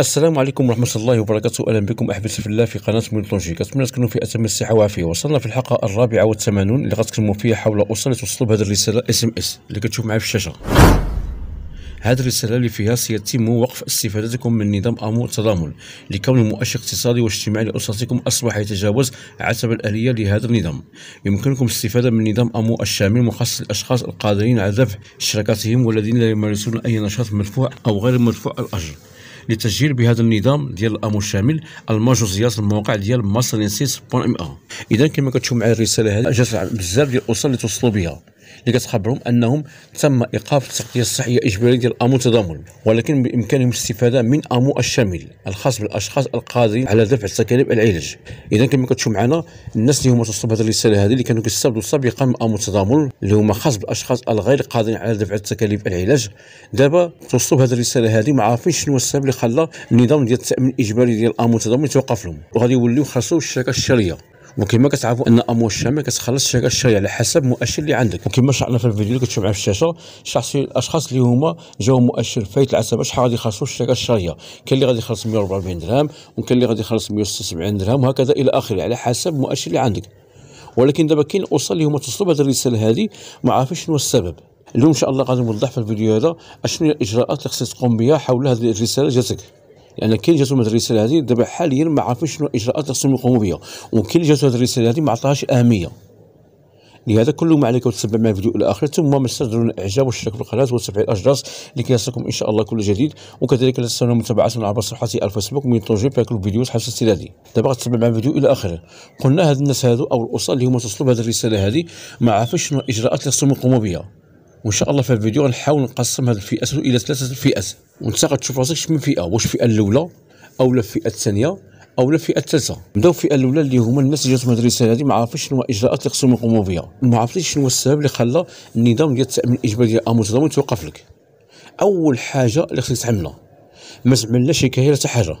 السلام عليكم ورحمة الله وبركاته أهلا بكم أحبتي في الله في قناة ميلتونجي كنتمنى تكونوا في أتم الصحة والعافية وصلنا في الحلقة الرابعة والثمانون اللي غتكلموا فيها حول أسرة توصلوا بهذه الرسالة اس ام اس اللي كتشوف معايا في الشاشة هذه الرسالة اللي فيها سيتم وقف استفادتكم من نظام أمور التضامن لكون المؤشر الاقتصادي والاجتماعي لأسرتكم أصبح يتجاوز عتب الآلية لهذا النظام يمكنكم الاستفادة من نظام أمور الشامل مخصص للأشخاص القادرين على دفع شركاتهم والذين لا يمارسون أي نشاط مدفوع أو غير مدفوع الأجر للتسجيل بهذا النظام ديال الامر الشامل المجوزيات الموقع ديال مصر اذا كما كتشوف معايا الرساله هذه جات بزاف ديال الاسر اللي توصلوا بها اللي كتخبرهم انهم تم ايقاف التغطيه الصحيه الاجباريه ديال امو تضامن ولكن بامكانهم الاستفاده من امو الشامل الخاص بالاشخاص القادرين على دفع تكاليف العلاج اذا كما كتشوف معنا الناس اللي هما توصلوا بهذه الرساله هذه اللي كانوا كيستافدوا سابقا من امو التضامن اللي هما خاص بالاشخاص الغير قادرين على دفع تكاليف العلاج دابا توصلوا بهذه الرساله هذه ما عارفينش شنو السبب اللي خلى النظام ديال التامين الاجباري ديال امو التضامن يتوقف لهم وغادي يوليو خاصو الشركه الشريه وكما كتعرفوا ان امور الشمع كتخلص الشركه الشرعيه على حسب المؤشر اللي عندك وكما شرحنا في الفيديو اللي كتشوف معاه في الشاشه شخص الاشخاص اللي هما جاو مؤشر فايت العتبه شحال غادي يخلصوا الشركه الشرعيه كاين اللي غادي يخلص 144 درهم وكاين اللي غادي يخلص 176 درهم وهكذا الى اخره على حسب المؤشر اللي عندك ولكن دابا كاين اسر اللي هما توصلوا بهذه الرساله هذه ما عارفين شنو السبب اليوم ان شاء الله غادي نوضح في الفيديو هذا اشنو هي الاجراءات اللي خصك تقوم بها حول هذه الرساله جاتك لان كي جاتهم هذه الرساله هذه دابا حاليا ما عارفينش شنو الاجراءات خصهم يقوموا بها اللي جاتهم هذه الرساله هذه ما عطاهاش اهميه لهذا كل ما عليك تتبع مع فيديو الى اخره ثم ما تستجدون الاعجاب والاشتراك في القناه وتفعيل الجرس يصلكم ان شاء الله كل جديد وكذلك لا تنسوا متابعتنا عبر صفحتي على الفيسبوك من طوجي فيها كل فيديو حسب هذه دابا غتتبع مع فيديو الى اخره قلنا هاد الناس هادو او الاسر اللي هما توصلوا بهذه الرساله هذه ما عارفينش شنو الاجراءات اللي خصهم يقوموا بها وان شاء الله في الفيديو غنحاول نقسم هذه الفئات الى ثلاثه فئات وانت غتشوف راسك شمن فئه واش الفئه الاولى او الفئه الثانيه او الفئه الثالثه نبداو الفئه الاولى اللي هما الناس اللي جات من الرساله هذه ما عارفينش شنو الاجراءات اللي خصهم يقوموا بها ما عارفينش شنو السبب اللي خلى النظام ديال التامين الاجباري ديال امور التضامن توقف لك اول حاجه اللي خصك تعملها ما تعمل شي كاهله حتى حاجه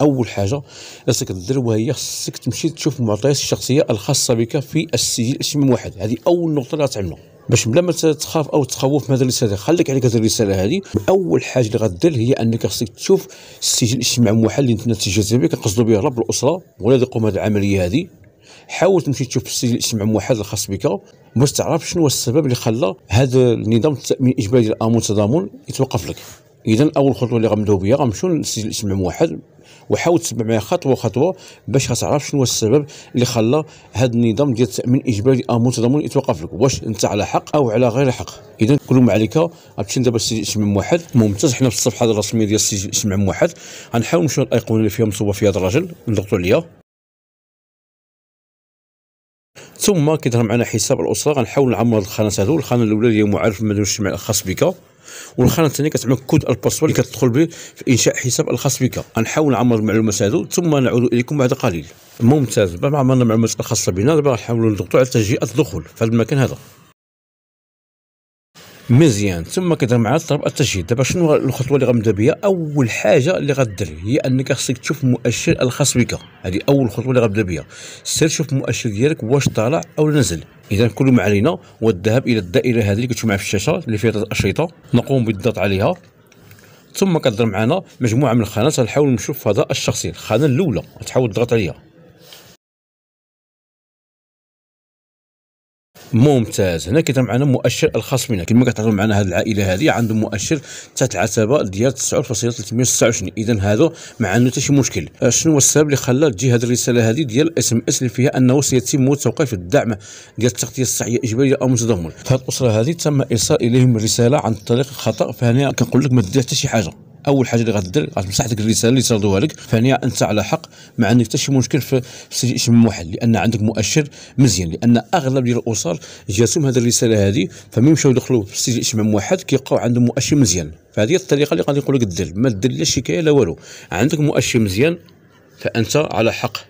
اول حاجه خصك دير وهي خصك تمشي تشوف المعطيات الشخصيه الخاصه بك في السجل الاجتماعي واحد هذه اول نقطه اللي غتعملها باش بلا ما تخاف او تخوف من هذه الرساله خليك عليك هذه الرساله هذه اول حاجه اللي غدير هي انك خصك تشوف السجل الاجتماعي الموحد اللي انت تجاوز به كنقصدوا به رب الاسره ولا يقوم هذه العمليه هذه حاول تمشي تشوف السجل الاجتماعي الموحد الخاص بك باش تعرف شنو هو السبب اللي خلى هذا النظام التامين الاجباري ديال والتضامن يتوقف لك اذا اول خطوه اللي غنبداو بها غنمشيو نسجل اسم الموحد وحاول تتبع معايا خطوه خطوه باش غتعرف شنو هو السبب اللي خلى هذا النظام ديال التامين الاجباري او تضامن يتوقف لك واش انت على حق او على غير حق اذا كل ما عليك غتمشي دابا تسجل اسم موحد ممتاز حنا في الصفحه الرسميه ديال السجل اسم موحد غنحاول نمشيو للايقونه اللي فيها مصوبه فيها هذا الراجل نضغطوا عليها ثم كيظهر معنا حساب الاسره غنحاول نعمر الخانات هذو الخانه الاولى هي معرف المدن الاجتماعي الخاص بك والخانه الثانيه كتعمل كود الباسورد اللي كتدخل به في انشاء حساب الخاص بك غنحاول نعمر المعلومات هذو ثم نعود اليكم بعد قليل ممتاز ما عمرنا المعلومات الخاصه بنا دابا نحاولوا نضغطوا على تهيئه الدخول في هذا المكان هذا مزيان ثم كدير مع الطلب التجهيز دابا شنو الخطوه اللي غنبدا بها اول حاجه اللي غدير هي انك خصك تشوف المؤشر الخاص بك هذه اول خطوه اللي غنبدا بها سير شوف المؤشر ديالك واش طالع او نزل اذا كل ما علينا هو الذهاب الى الدائره هذه اللي كتشوف معها في الشاشه اللي فيها الاشرطه نقوم بالضغط عليها ثم كدير معنا مجموعه من الخانات غنحاول نشوف هذا الشخصي الخانه الاولى غتحاول تضغط عليها ممتاز هنا كيتم معنا مؤشر الخاص بنا كما كتعرفوا معنا هذه العائله هذه عندهم مؤشر تحت العتبه ديال 9.326 اذا هذا ما عنده حتى شي مشكل آه، شنو هو السبب اللي خلى تجي هذه الرساله هذه ديال الاس ام اس اللي فيها انه سيتم توقيف الدعم ديال التغطيه الصحيه الاجباريه او متضمن فهاد الاسره هذه تم ارسال اليهم الرساله عن طريق خطا فهنا كنقول لك ما دير حتى شي حاجه اول حاجه اللي غدير غتمسح ديك الرساله اللي صادوها لك ثانيا انت على حق ما عندك حتى شي مشكل في شي محل لان عندك مؤشر مزيان لان اغلب ديال الاسر جاتهم هذه الرساله هذه فمين مشاو يدخلوا في السجل موحد كيلقاو عندهم مؤشر مزيان فهذه الطريقه اللي غادي نقول لك دير ما دير لا شكايه لا والو عندك مؤشر مزيان فانت على حق 100%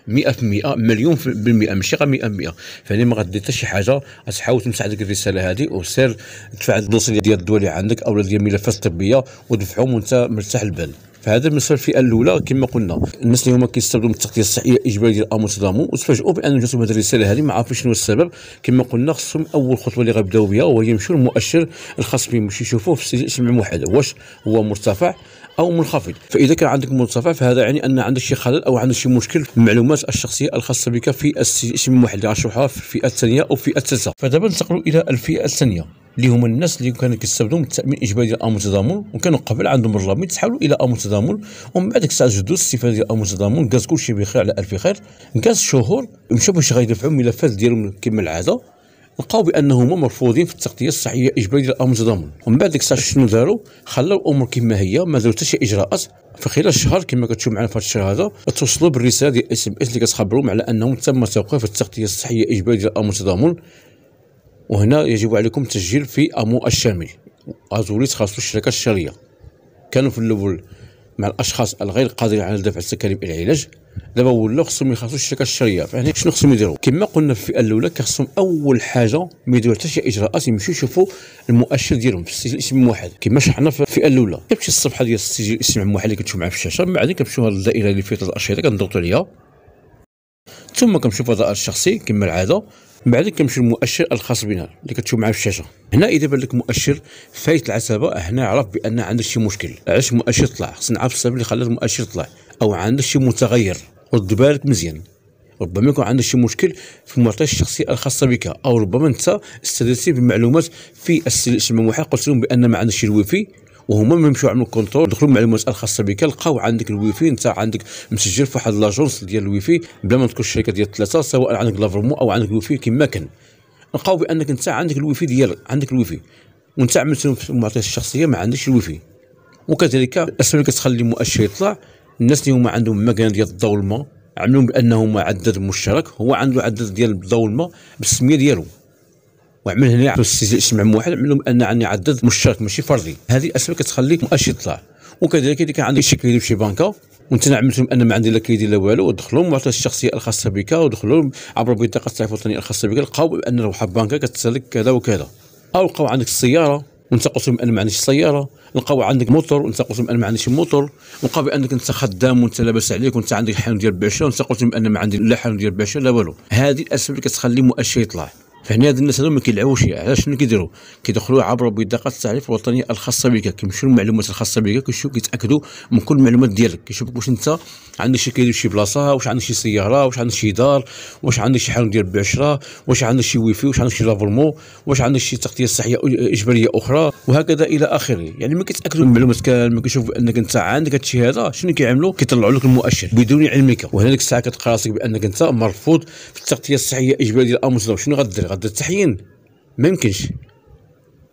مليون بالمئه ماشي غير 100% فهنا ما غادي حتى شي حاجه غتحاول تمسح ديك الرساله هذه وسير تدفع عند ديال الدواء اللي عندك او ديال الملفات الطبيه ودفعهم وانت مرتاح البال فهذا بالنسبه للفئه الاولى كما قلنا الناس اللي هما كيستافدوا من التغطيه الصحيه الاجباريه ديال اموتيدامو وتفاجئوا بان جاتهم هذه الرساله هذه ما عرفوش شنو السبب كما قلنا خصهم اول خطوه اللي غيبداو بها وهي يمشيو للمؤشر الخاص بهم باش يشوفوه في السجل الاجتماعي الموحد واش هو مرتفع او منخفض فاذا كان عندك منصفه فهذا يعني ان عندك شي خلل او عندك شي مشكل في المعلومات الشخصيه الخاصه بك في اسم واحد اللي غنشرحها في الفئه الثانيه او الفئه الثالثه فدابا ننتقلوا الى الفئه الثانيه اللي هما الناس اللي كانوا كيستافدوا من التامين الاجباري ديال امن التضامن وكانوا قبل عندهم الرمي تحولوا الى امن التضامن ومن بعد الساعه جدوا الاستفاده ديال امن التضامن كاز كلشي بخير على الف خير كاز شهور مشاو باش غيدفعوا الملفات ديالهم كما العاده لقاو بانهما هما مرفوضين في التغطيه الصحيه الامر المتضامن ومن بعد ديك الساعه شنو داروا خلاو الامور كما هي ما داروا حتى شي اجراءات في خلال شهر كما كتشوف معنا في هذا الشهر هذا اتصلوا بالرساله ديال اس ام اس اللي كتخبرهم على انهم تم توقيف التغطيه الصحيه الاجباريه ديال المتضامن وهنا يجب عليكم التسجيل في امو الشامل ازوريت خاصو الشركه الشرية كانوا في الاول مع الاشخاص الغير قادرين على دفع تكاليف العلاج دابا ولا خصهم يخلصوا الشركه الشريه فهنا شنو خصهم يديروا كما قلنا في الفئه الاولى كخصهم اول حاجه ما يديروا حتى شي اجراءات يمشيو يشوفوا المؤشر ديالهم في السجل الاسم الموحد كما شرحنا في الفئه الاولى كتمشي الصفحه ديال السجل الاسم الموحد اللي كتشوف معاه في الشاشه من بعد كتمشيو كنمشيو الدائره اللي فيها الاشرطه كنضغطوا عليها ثم كنمشيو في الشخصي كما العاده من بعد كنمشيو للمؤشر الخاص بنا اللي كتشوف معاه في الشاشه هنا اذا بان لك مؤشر فايت العتبه هنا عرف بان عندك شي مشكل علاش المؤشر طلع خصنا نعرف السبب اللي خلى المؤشر طلع او عندك شي متغير رد بالك مزيان ربما يكون عندك شي مشكل في المعطيات الشخصيه الخاصه بك او ربما انت استدلتي بمعلومات في السلم المحيط قلت لهم بان ما عندكش الويفي وهما ما مشاو عملوا كونترول دخلوا المعلومات الخاصه بك لقاو عندك الويفي انت عندك مسجل في واحد لاجونس ديال الويفي بلا ما تكون الشركه ديال ثلاثه سواء عندك لافرمو او عندك الويفي كما كان لقاو بانك انت عندك الويفي ديالك عندك الويفي وانت عملت في المعطيات الشخصيه ما عندكش الويفي وكذلك الاسباب اللي كتخلي المؤشر يطلع الناس اللي هما عندهم مكان ديال الضوء والماء عملهم بانهم عدد مشترك هو عنده عدد ديال الضوء والماء بالسميه ديالو وعمل هنا اسم عم واحد لهم ان عندي عدد مشترك ماشي فردي هذه الاسباب كتخليك مؤشر يطلع وكذلك اذا كان عندك شي كريدي في شي بنكه وانت عملت لهم ان ما عندي لا كريدي لا والو ودخلوا المعطيات الشخصيه الخاصه بك ودخلوا عبر بطاقه التعريف الوطنيه الخاصه بك لقاو بان واحد بانكا كتسالك كذا وكذا او لقاو عندك السياره ونتقصهم ان ما عنديش سياره نلقاو عندك موتور ونتقصهم ان ما عنديش موتور نلقاو بانك انت خدام وانت لاباس عليك وانت عندك حانوت ديال بعشه ونتقصهم ان ما عندي لا حانوت ديال بعشه لا والو هذه الاسباب اللي كتخلي مؤشر يطلع فهنا هاد الناس هادو ما كيلعبوش علاش شنو كيديروا كيدخلوا عبر بطاقات التعريف الوطنيه الخاصه بك كيمشيو للمعلومات الخاصه بك كيشوفوا كيتاكدوا من كل المعلومات ديالك كيشوفوك واش انت عندك شي كيدير شي بلاصه واش عندك شي سياره واش عندك شي دار واش عندك شي حانوت ديال بعشره واش عندك شي ويفي واش عندك شي لافورمو واش عندك شي تغطيه صحيه اجباريه اخرى وهكذا الى اخره يعني ما كيتاكدوا من المعلومات كامل كيشوفوا انك انت عندك هادشي هذا شنو كيعملوا كيطلعوا لك المؤشر بدون علمك وهنا ديك الساعه كتلقى راسك بانك انت مرفوض في التغطيه الصحيه الاجباريه ديال امازون شنو غدير غدا التحيين ما يمكنش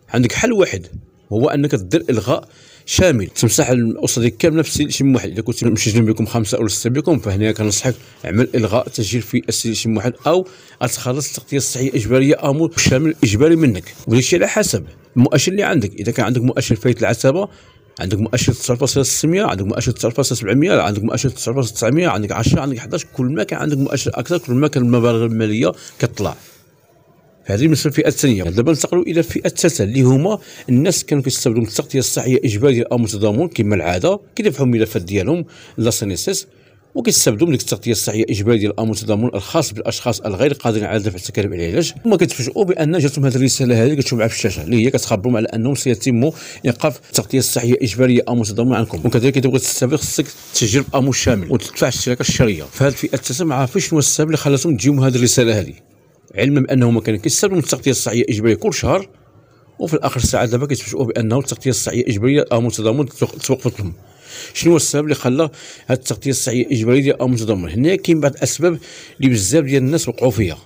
عندك حل واحد هو انك دير الغاء شامل تمسح الاسره ديك كامله في شي واحد اذا كنت مسجلين بكم خمسه او سته بكم فهنا كنصحك اعمل الغاء تسجيل في السيد شي واحد او اتخلص التغطيه الصحيه الاجباريه امر شامل اجباري منك وداكشي على حسب المؤشر اللي عندك اذا كان عندك مؤشر فايت العتبه عندك مؤشر 9.600 عندك مؤشر 9.700 عندك مؤشر 9.900 عندك 10 عندك 11 كل ما كان عندك مؤشر اكثر كل ما كان المبالغ الماليه كتطلع فهذه المساله الفئه الثانيه يعني دابا ننتقلوا الى الفئه الثالثه اللي هما الناس كانوا كيستعملوا من التغطيه الصحيه اجباريه او متضامن كما العاده كيدفعوا الملفات ديالهم لا سينيسيس وكيستافدوا من ديك التغطيه الصحيه الاجباريه ديال الامن التضامن الخاص بالاشخاص الغير قادرين على دفع التكاليف العلاج ثم كتفاجئوا بان جاتهم هذه الرساله هذه كتشوفوا معها في الشاشه اللي هي كتخبرهم على انهم سيتم ايقاف التغطيه الصحيه الاجباريه أو متضامن عنكم وكذلك اذا بغيت تستافد خصك تسجل بامو شامل وتدفع الاشتراك الشهريه فهاد الفئه التاسعه ما عرفتش شنو السبب اللي خلاتهم تجيهم هذه الرساله هذه علما بانه ما كان كيستافدوا من التغطيه الصحيه الاجباريه كل شهر وفي الاخر الساعه دابا كيتفاجئوا بانه التغطيه الصحيه الاجباريه او متضامن توقفت لهم شنو هو السبب اللي خلى هاد التغطيه الصحيه الاجباريه ديال او متضامن هنا كاين بعض الاسباب اللي بزاف ديال الناس وقعوا فيها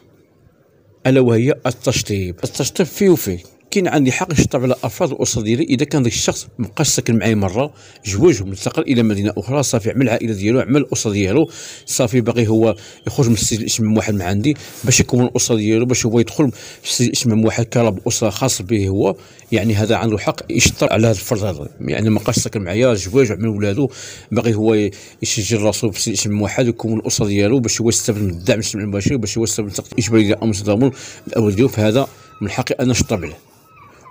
الا وهي التشطيب التشطيب فيه وفيه كاين عندي حق نشطب على افراد الاسره ديالي اذا كان ذاك الشخص مابقاش ساكن معايا مره جواج انتقل الى مدينه اخرى صافي عمل العائله ديالو عمل الاسره ديالو صافي باغي هو يخرج من السجن الاجتماعي واحد من عندي باش يكون الاسره ديالو باش هو يدخل في السجن الاجتماعي واحد كرب اسره خاص به هو يعني هذا عنده حق يشطب على هذا الفرد هذا يعني مابقاش ساكن معايا جوج عمل ولادو باغي هو يسجل راسو في السجن الاجتماعي واحد ويكون الاسره ديالو باش هو يستفد من الدعم المباشر باش هو يستفد من التقديم الاجباري ديال امن التضامن الاول ديالو فهذا من حقي انا نشطب عليه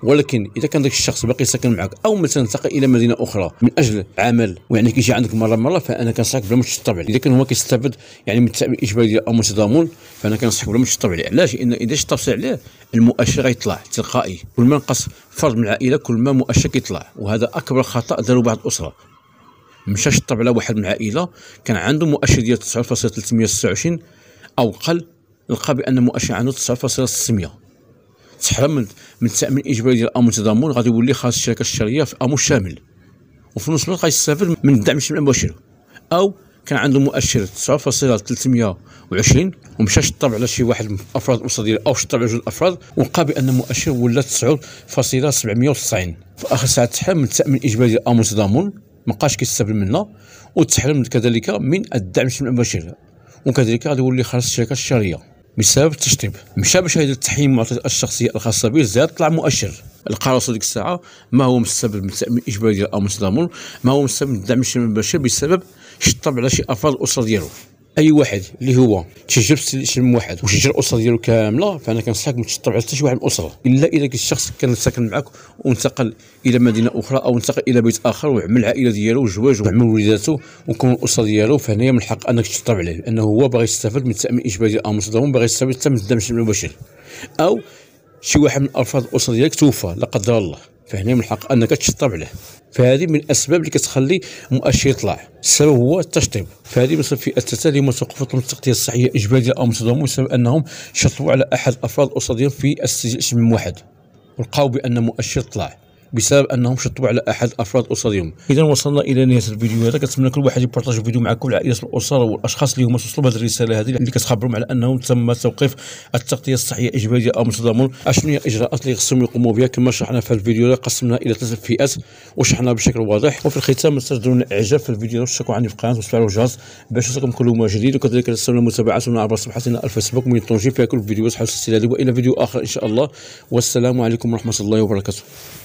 ولكن اذا كان ذاك الشخص باقي ساكن معك او مثلا انتقل الى مدينه اخرى من اجل عمل ويعني كيجي عندك مره مره فانا كنصحك بلا ما تشطب عليه اذا كان هو كيستفد يعني من التامين الاجباري او متضامن فانا كنصحك بلا ما تشطب عليه علاش لان اذا شطبت عليه المؤشر غيطلع تلقائي كل ما نقص فرد من العائله كل ما مؤشر كيطلع وهذا اكبر خطا داروا بعض الاسره مشى شطب على واحد من العائله كان عنده مؤشر ديال 9.329 او قل لقى بان مؤشر عنده 9.600 تحرم من من التامين الاجباري ديال امو التضامن غادي يولي خاص الشركه الشرعيه في امو الشامل وفي نفس الوقت غيستافد من الدعم الشمال المباشر او كان عنده مؤشر 9.320 ومشى شطب على شي واحد من افراد الاسره ديالو او شطب على جوج افراد ولقى بان المؤشر ولا 9.790 في اخر ساعه تحرم من التامين الاجباري ديال امو التضامن ما بقاش كيستافد منها وتحرم كذلك من الدعم الشمال المباشر وكذلك غادي يولي خاص الشركه الشرعيه بسبب التشطيب مشى باش يدير المعطيات الشخصيه الخاصه به زاد طلع مؤشر القراصنه ديك الساعه ما هو مستبد من التامين الاجباري ديال امس ما هو مستبد من الدعم الشمال البشري بسبب شطب على شي افراد الاسره ديالو اي واحد اللي هو تيجرب من واحد وتيجرب الاسره ديالو كامله فانا كنصحك ما تشطب على حتى شي واحد من الاسره الا اذا كان الشخص كان ساكن معك وانتقل الى مدينه اخرى او انتقل الى بيت اخر وعمل العائله ديالو وزواج وعمل وليداته وكون الاسره ديالو فهنايا من الحق انك تشطب عليه لانه هو باغي يستافد من التامين الاجباري الامر ديالهم باغي يستافد حتى من الدعم المباشر او شي واحد من افراد الاسره ديالك توفى لا قدر الله فهنا من الحق انك تشطب عليه فهذه من الاسباب اللي كتخلي مؤشر يطلع السبب هو التشطيب فهذه من في التتالي اللي متوقفه التغطيه الصحيه اجباريه او متضامن بسبب انهم شطبوا على احد افراد اسر في السجل واحد ولقاو بان مؤشر طلع بسبب انهم شطبوا على احد افراد اسرهم اذا وصلنا الى نهايه الفيديو هذا كنتمنى كل واحد يبارطاج الفيديو مع كل عائله الاسره والاشخاص اللي هما توصلوا بهذه الرساله هذه اللي كتخبرهم على انهم تم توقيف التغطيه الصحيه الاجباريه او متضامن اشنو هي الاجراءات اللي خصهم يقوموا بها كما شرحنا في الفيديو قسمنا الى ثلاث فئات وشرحناها بشكل واضح وفي الختام ما تنساوش الاعجاب في الفيديو وتشتركوا عندي في القناه وتفعلوا الجرس باش يوصلكم كل ما جديد وكذلك لا تنسوا متابعتنا عبر صفحتنا الفيسبوك من طنجي فيها كل الفيديوهات حول السلسله والى فيديو اخر ان شاء الله والسلام عليكم ورحمه الله وبركاته